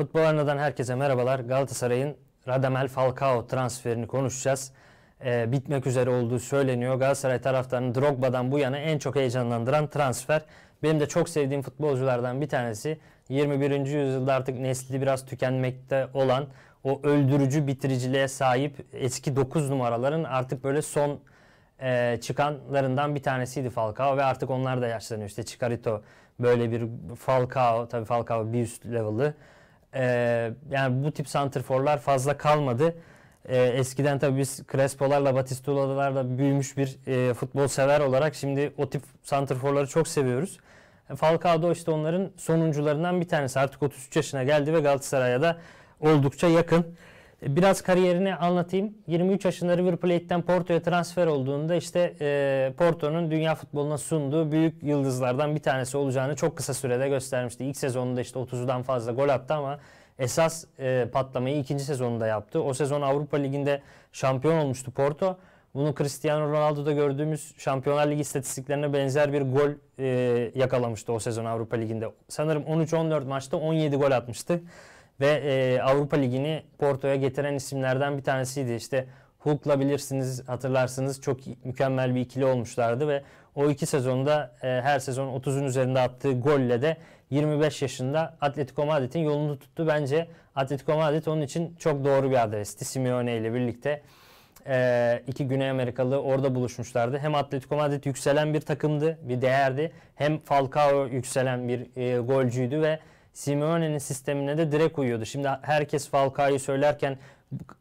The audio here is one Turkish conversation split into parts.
Futbol Arena'dan herkese merhabalar. Galatasaray'ın Radamel Falcao transferini konuşacağız. Ee, bitmek üzere olduğu söyleniyor. Galatasaray taraftarının Drogba'dan bu yana en çok heyecanlandıran transfer. Benim de çok sevdiğim futbolculardan bir tanesi. 21. yüzyılda artık nesli biraz tükenmekte olan o öldürücü bitiriciliğe sahip eski 9 numaraların artık böyle son e, çıkanlarından bir tanesiydi Falcao ve artık onlar da yaşlanıyor. İşte Chicarito böyle bir Falcao tabii Falcao bir üst level'ı e, yani bu tip santrforlar fazla kalmadı. E, eskiden tabii biz Crespo'larla, Batistola'larla büyümüş bir e, futbol sever olarak şimdi o tip santrforları çok seviyoruz. Falcao işte onların sonuncularından bir tanesi. Artık 33 yaşına geldi ve Galatasaray'a da oldukça yakın. Biraz kariyerini anlatayım. 23 yaşında River Plate'den Porto'ya transfer olduğunda işte e, Porto'nun dünya futboluna sunduğu büyük yıldızlardan bir tanesi olacağını çok kısa sürede göstermişti. İlk sezonunda işte 30'dan fazla gol attı ama esas e, patlamayı ikinci sezonunda yaptı. O sezon Avrupa Ligi'nde şampiyon olmuştu Porto. Bunu Cristiano Ronaldo'da gördüğümüz Şampiyonlar Ligi istatistiklerine benzer bir gol e, yakalamıştı o sezon Avrupa Ligi'nde. Sanırım 13-14 maçta 17 gol atmıştı ve e, Avrupa Ligi'ni Porto'ya getiren isimlerden bir tanesiydi. İşte Hulk'la bilirsiniz, hatırlarsınız çok mükemmel bir ikili olmuşlardı ve o iki sezonda e, her sezon 30'un üzerinde attığı golle de 25 yaşında Atletico Madrid'in yolunu tuttu. Bence Atletico Madrid onun için çok doğru bir adresti. Simeone ile birlikte e, iki Güney Amerikalı orada buluşmuşlardı. Hem Atletico Madrid yükselen bir takımdı, bir değerdi. Hem Falcao yükselen bir e, golcüydü ve Simeone'nin sistemine de direkt uyuyordu. Şimdi herkes Falcao'yu söylerken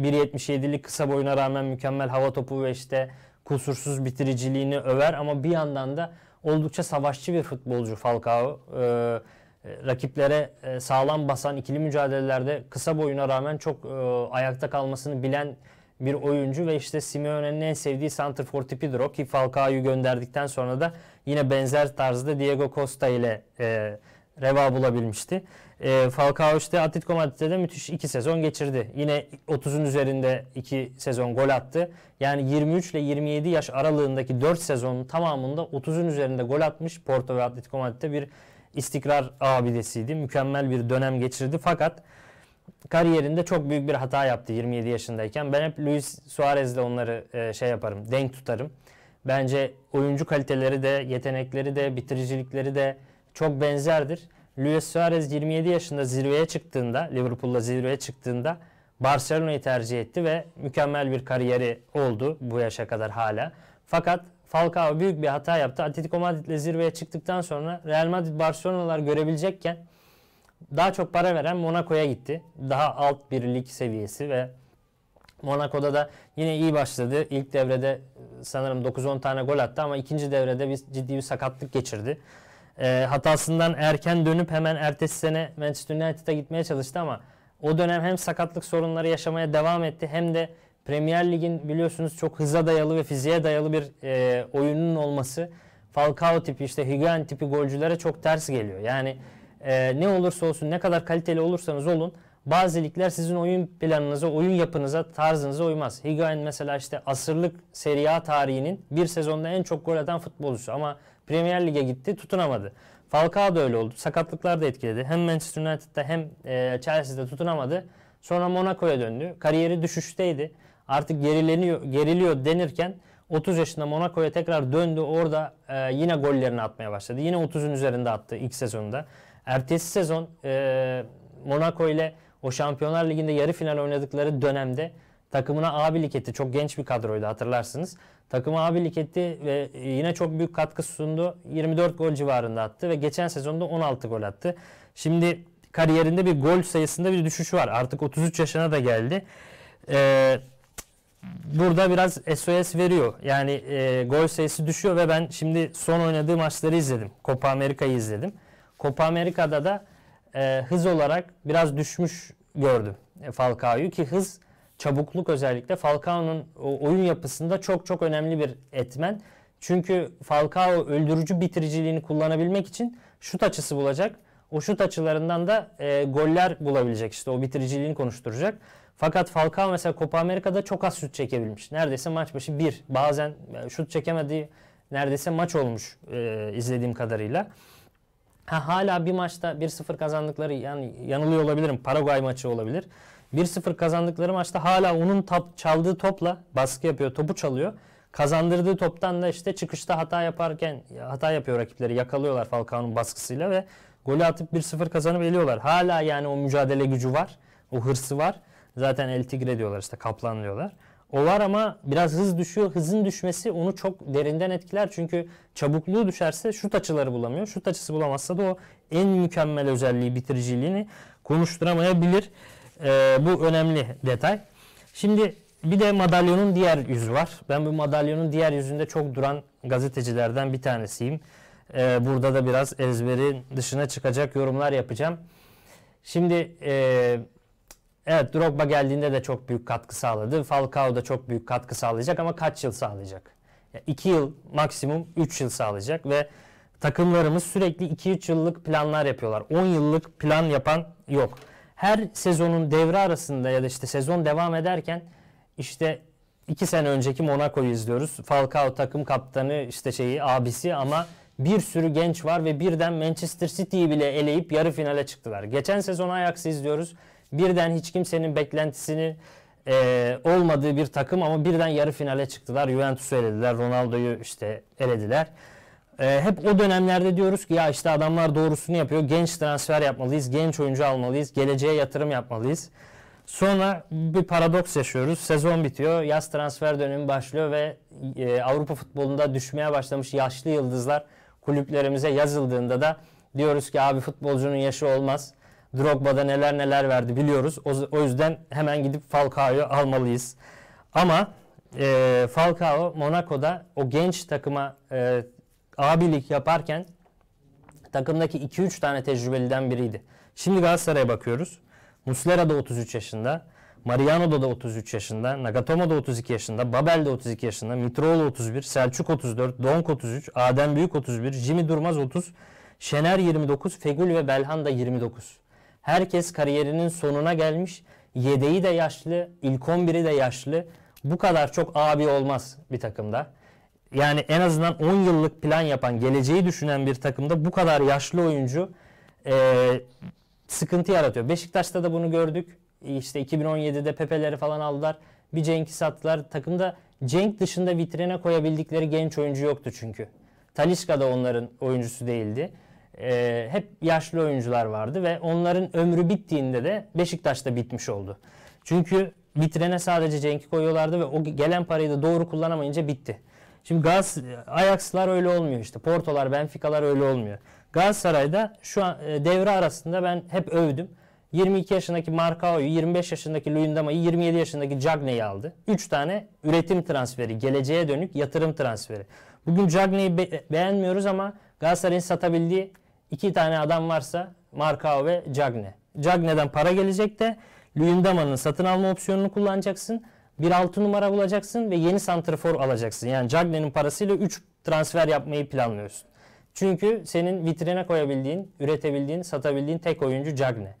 1.77'lik kısa boyuna rağmen mükemmel hava topu ve işte kusursuz bitiriciliğini över ama bir yandan da oldukça savaşçı bir futbolcu Falcao. Ee, rakiplere e, sağlam basan ikili mücadelelerde kısa boyuna rağmen çok e, ayakta kalmasını bilen bir oyuncu ve işte Simeone'nin en sevdiği santrfor tipidir o ki Falcao'yu gönderdikten sonra da yine benzer tarzda Diego Costa ile e, reva bulabilmişti. E, Falcao işte Atletico Madrid'de de müthiş iki sezon geçirdi. Yine 30'un üzerinde iki sezon gol attı. Yani 23 ile 27 yaş aralığındaki 4 sezonun tamamında 30'un üzerinde gol atmış Porto ve Atletico Madrid'de bir istikrar abidesiydi. Mükemmel bir dönem geçirdi fakat kariyerinde çok büyük bir hata yaptı 27 yaşındayken. Ben hep Luis Suarez'le onları e, şey yaparım, denk tutarım. Bence oyuncu kaliteleri de, yetenekleri de, bitiricilikleri de çok benzerdir. Luis Suarez 27 yaşında zirveye çıktığında, Liverpool'la zirveye çıktığında Barcelona'yı tercih etti ve mükemmel bir kariyeri oldu bu yaşa kadar hala. Fakat Falcao büyük bir hata yaptı. Atletico Madrid'le zirveye çıktıktan sonra Real Madrid Barcelona'lar görebilecekken daha çok para veren Monaco'ya gitti. Daha alt bir lig seviyesi ve Monaco'da da yine iyi başladı. İlk devrede sanırım 9-10 tane gol attı ama ikinci devrede bir ciddi bir sakatlık geçirdi e, hatasından erken dönüp hemen ertesi sene Manchester United'a gitmeye çalıştı ama o dönem hem sakatlık sorunları yaşamaya devam etti hem de Premier Lig'in biliyorsunuz çok hıza dayalı ve fiziğe dayalı bir e, oyunun olması Falcao tipi işte Higuain tipi golcülere çok ters geliyor. Yani e, ne olursa olsun ne kadar kaliteli olursanız olun bazı ligler sizin oyun planınıza, oyun yapınıza, tarzınıza uymaz. Higuain mesela işte asırlık Serie A tarihinin bir sezonda en çok gol atan futbolcusu ama Premier Lig'e gitti tutunamadı. Falcao da öyle oldu. Sakatlıklar da etkiledi. Hem Manchester United'da hem e, Chelsea'de tutunamadı. Sonra Monaco'ya döndü. Kariyeri düşüşteydi. Artık gerileniyor, geriliyor denirken 30 yaşında Monaco'ya tekrar döndü. Orada e, yine gollerini atmaya başladı. Yine 30'un üzerinde attı ilk sezonda. Ertesi sezon e, Monaco ile o Şampiyonlar Ligi'nde yarı final oynadıkları dönemde Takımına abilik etti. Çok genç bir kadroydu hatırlarsınız. Takıma abilik etti ve yine çok büyük katkı sundu. 24 gol civarında attı ve geçen sezonda 16 gol attı. Şimdi kariyerinde bir gol sayısında bir düşüş var. Artık 33 yaşına da geldi. Eee burada biraz SOS veriyor. Yani e, gol sayısı düşüyor ve ben şimdi son oynadığı maçları izledim. Copa Amerika'yı izledim. Copa Amerika'da da e, hız olarak biraz düşmüş gördüm Falcao'yu ki hız çabukluk özellikle Falcao'nun oyun yapısında çok çok önemli bir etmen. Çünkü Falcao öldürücü bitiriciliğini kullanabilmek için şut açısı bulacak. O şut açılarından da e, goller bulabilecek işte o bitiriciliğini konuşturacak. Fakat Falcao mesela Copa Amerika'da çok az şut çekebilmiş. Neredeyse maç başı bir. Bazen e, şut çekemediği neredeyse maç olmuş e, izlediğim kadarıyla. Ha, hala bir maçta 1-0 kazandıkları yani yanılıyor olabilirim. Paraguay maçı olabilir. 1-0 kazandıkları maçta hala onun top, çaldığı topla baskı yapıyor, topu çalıyor. Kazandırdığı toptan da işte çıkışta hata yaparken hata yapıyor rakipleri. Yakalıyorlar Falcao'nun baskısıyla ve golü atıp 1-0 kazanıp eliyorlar. Hala yani o mücadele gücü var. O hırsı var. Zaten El Tigre diyorlar işte kaplan diyorlar. O var ama biraz hız düşüyor. Hızın düşmesi onu çok derinden etkiler. Çünkü çabukluğu düşerse şut açıları bulamıyor. Şut açısı bulamazsa da o en mükemmel özelliği bitiriciliğini konuşturamayabilir. E, bu önemli detay. Şimdi bir de madalyonun diğer yüzü var. Ben bu madalyonun diğer yüzünde çok duran gazetecilerden bir tanesiyim. E, burada da biraz ezberin dışına çıkacak yorumlar yapacağım. Şimdi e, evet Drogba geldiğinde de çok büyük katkı sağladı. Falcao da çok büyük katkı sağlayacak ama kaç yıl sağlayacak? 2 yıl maksimum 3 yıl sağlayacak ve takımlarımız sürekli 2-3 yıllık planlar yapıyorlar. 10 yıllık plan yapan yok her sezonun devre arasında ya da işte sezon devam ederken işte iki sene önceki Monaco'yu izliyoruz. Falcao takım kaptanı işte şeyi abisi ama bir sürü genç var ve birden Manchester City'yi bile eleyip yarı finale çıktılar. Geçen sezon Ajax'ı izliyoruz. Birden hiç kimsenin beklentisini e, olmadığı bir takım ama birden yarı finale çıktılar. Juventus'u elediler, Ronaldo'yu işte elediler e, hep o dönemlerde diyoruz ki ya işte adamlar doğrusunu yapıyor. Genç transfer yapmalıyız, genç oyuncu almalıyız, geleceğe yatırım yapmalıyız. Sonra bir paradoks yaşıyoruz. Sezon bitiyor, yaz transfer dönemi başlıyor ve e, Avrupa futbolunda düşmeye başlamış yaşlı yıldızlar kulüplerimize yazıldığında da diyoruz ki abi futbolcunun yaşı olmaz. Drogba'da neler neler verdi biliyoruz. O, o yüzden hemen gidip Falcao'yu almalıyız. Ama e, Falcao Monaco'da o genç takıma e, abilik yaparken takımdaki 2-3 tane tecrübeliden biriydi. Şimdi Galatasaray'a bakıyoruz. Muslera da 33 yaşında. Mariano da, da 33 yaşında, Nagatomo da 32 yaşında, Babel de 32 yaşında, Mitroğlu 31, Selçuk 34, Donk 33, Adem Büyük 31, Jimmy Durmaz 30, Şener 29, Fegül ve Belhan da 29. Herkes kariyerinin sonuna gelmiş. Yedeği de yaşlı, ilk 11'i de yaşlı. Bu kadar çok abi olmaz bir takımda yani en azından 10 yıllık plan yapan, geleceği düşünen bir takımda bu kadar yaşlı oyuncu e, sıkıntı yaratıyor. Beşiktaş'ta da bunu gördük. İşte 2017'de Pepe'leri falan aldılar. Bir Cenk'i sattılar. Takımda Cenk dışında vitrine koyabildikleri genç oyuncu yoktu çünkü. Talisca da onların oyuncusu değildi. E, hep yaşlı oyuncular vardı ve onların ömrü bittiğinde de Beşiktaş'ta bitmiş oldu. Çünkü vitrine sadece Cenk'i koyuyorlardı ve o gelen parayı da doğru kullanamayınca bitti. Şimdi Gaz Ajax'lar öyle olmuyor işte. Porto'lar, Benfica'lar öyle olmuyor. Galatasaray'da şu an e, devre arasında ben hep övdüm. 22 yaşındaki Marcao'yu, 25 yaşındaki Luyendama'yı, 27 yaşındaki Cagney'i aldı. 3 tane üretim transferi, geleceğe dönük yatırım transferi. Bugün Cagney'i be- beğenmiyoruz ama Galatasaray'ın satabildiği 2 tane adam varsa Marcao ve Cagney. Cagney'den para gelecek de Luyendama'nın satın alma opsiyonunu kullanacaksın bir 6 numara bulacaksın ve yeni santrafor alacaksın. Yani Cagney'in parasıyla 3 transfer yapmayı planlıyorsun. Çünkü senin vitrine koyabildiğin, üretebildiğin, satabildiğin tek oyuncu Cagney.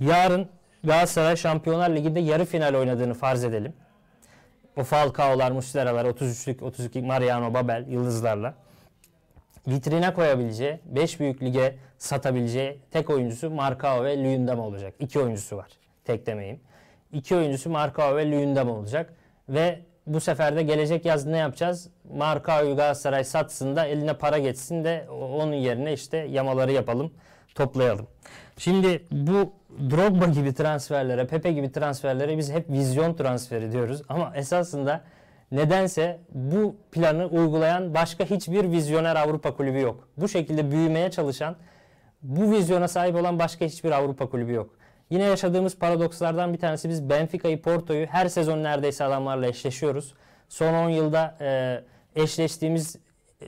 Yarın Galatasaray Şampiyonlar Ligi'nde yarı final oynadığını farz edelim. O Falcao'lar, Muslera'lar, 33'lük, 32 Mariano Babel, Yıldızlarla. Vitrine koyabileceği, 5 büyük lige satabileceği tek oyuncusu Marcao ve Luyendama olacak. İki oyuncusu var. Tek demeyeyim iki oyuncusu Marcao ve Luyendam olacak. Ve bu sefer de gelecek yaz ne yapacağız? Marcao'yu Galatasaray satsın da eline para geçsin de onun yerine işte yamaları yapalım, toplayalım. Şimdi bu Drogba gibi transferlere, Pepe gibi transferlere biz hep vizyon transferi diyoruz. Ama esasında nedense bu planı uygulayan başka hiçbir vizyoner Avrupa kulübü yok. Bu şekilde büyümeye çalışan, bu vizyona sahip olan başka hiçbir Avrupa kulübü yok. Yine yaşadığımız paradokslardan bir tanesi biz Benfica'yı, Porto'yu her sezon neredeyse adamlarla eşleşiyoruz. Son 10 yılda e, eşleştiğimiz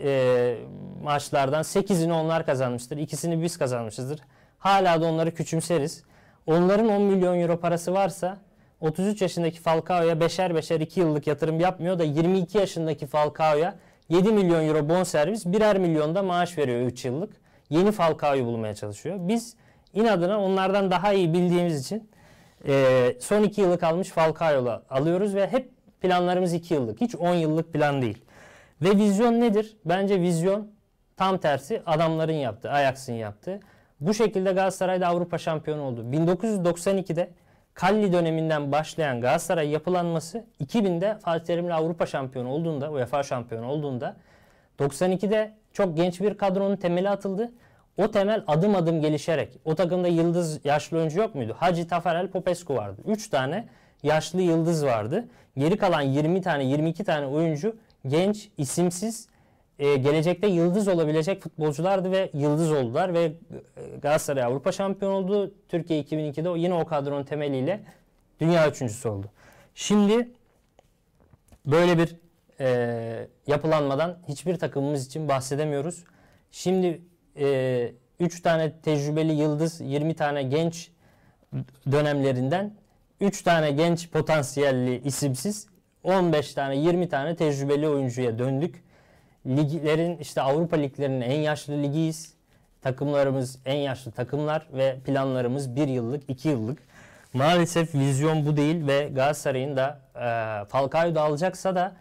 e, maçlardan 8'ini onlar kazanmıştır. ikisini biz kazanmışızdır. Hala da onları küçümseriz. Onların 10 milyon euro parası varsa 33 yaşındaki Falcao'ya beşer beşer 2 yıllık yatırım yapmıyor da 22 yaşındaki Falcao'ya 7 milyon euro bonservis birer milyon da maaş veriyor 3 yıllık. Yeni Falcao'yu bulmaya çalışıyor. Biz inadına onlardan daha iyi bildiğimiz için e, son iki yıllık almış Falcao'la alıyoruz ve hep planlarımız iki yıllık. Hiç on yıllık plan değil. Ve vizyon nedir? Bence vizyon tam tersi adamların yaptı. Ajax'ın yaptı. Bu şekilde Galatasaray'da Avrupa şampiyonu oldu. 1992'de Kalli döneminden başlayan Galatasaray yapılanması 2000'de Fatih Terim'le Avrupa şampiyonu olduğunda, UEFA şampiyonu olduğunda 92'de çok genç bir kadronun temeli atıldı o temel adım adım gelişerek o takımda yıldız yaşlı oyuncu yok muydu? Hacı Taferel Popescu vardı. 3 tane yaşlı yıldız vardı. Geri kalan 20 tane 22 tane oyuncu genç, isimsiz e, gelecekte yıldız olabilecek futbolculardı ve yıldız oldular ve e, Galatasaray Avrupa şampiyonu oldu. Türkiye 2002'de yine o kadronun temeliyle dünya üçüncüsü oldu. Şimdi böyle bir e, yapılanmadan hiçbir takımımız için bahsedemiyoruz. Şimdi e, tane tecrübeli yıldız 20 tane genç dönemlerinden 3 tane genç potansiyelli isimsiz 15 tane 20 tane tecrübeli oyuncuya döndük. Liglerin işte Avrupa liglerinin en yaşlı ligiyiz. Takımlarımız en yaşlı takımlar ve planlarımız 1 yıllık 2 yıllık. Maalesef vizyon bu değil ve Galatasaray'ın da e, Falcao'yu da alacaksa da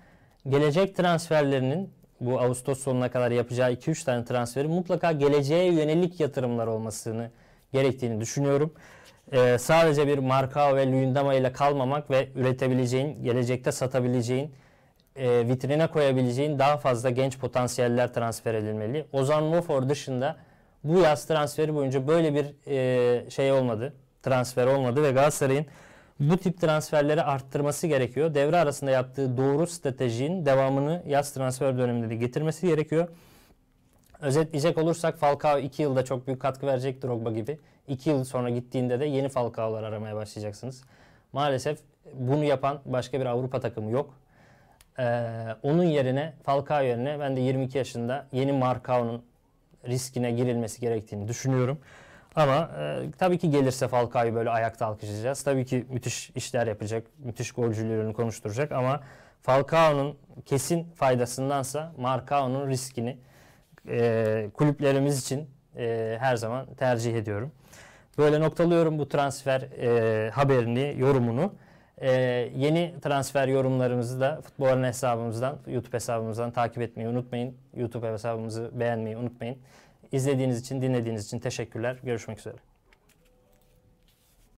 gelecek transferlerinin bu Ağustos sonuna kadar yapacağı 2-3 tane transferi mutlaka geleceğe yönelik yatırımlar olmasını gerektiğini düşünüyorum. Ee, sadece bir marka ve Luyendama ile kalmamak ve üretebileceğin, gelecekte satabileceğin, e, vitrine koyabileceğin daha fazla genç potansiyeller transfer edilmeli. Ozan Lofor dışında bu yaz transferi boyunca böyle bir e, şey olmadı, transfer olmadı ve Galatasaray'ın bu tip transferleri arttırması gerekiyor. Devre arasında yaptığı doğru stratejinin devamını yaz transfer döneminde de getirmesi gerekiyor. Özetleyecek olursak Falcao 2 yılda çok büyük katkı verecek Drogba gibi. 2 yıl sonra gittiğinde de yeni Falcao'lar aramaya başlayacaksınız. Maalesef bunu yapan başka bir Avrupa takımı yok. Ee, onun yerine Falcao yerine ben de 22 yaşında yeni Marcao'nun riskine girilmesi gerektiğini düşünüyorum. Ama e, tabii ki gelirse Falcao'yu böyle ayakta alkışlayacağız. Tabii ki müthiş işler yapacak, müthiş golcülüğünü konuşturacak ama Falcao'nun kesin faydasındansa Marcao'nun riskini e, kulüplerimiz için e, her zaman tercih ediyorum. Böyle noktalıyorum bu transfer e, haberini, yorumunu. E, yeni transfer yorumlarımızı da futbolun hesabımızdan, YouTube hesabımızdan takip etmeyi unutmayın. YouTube hesabımızı beğenmeyi unutmayın. İzlediğiniz için, dinlediğiniz için teşekkürler. Görüşmek üzere.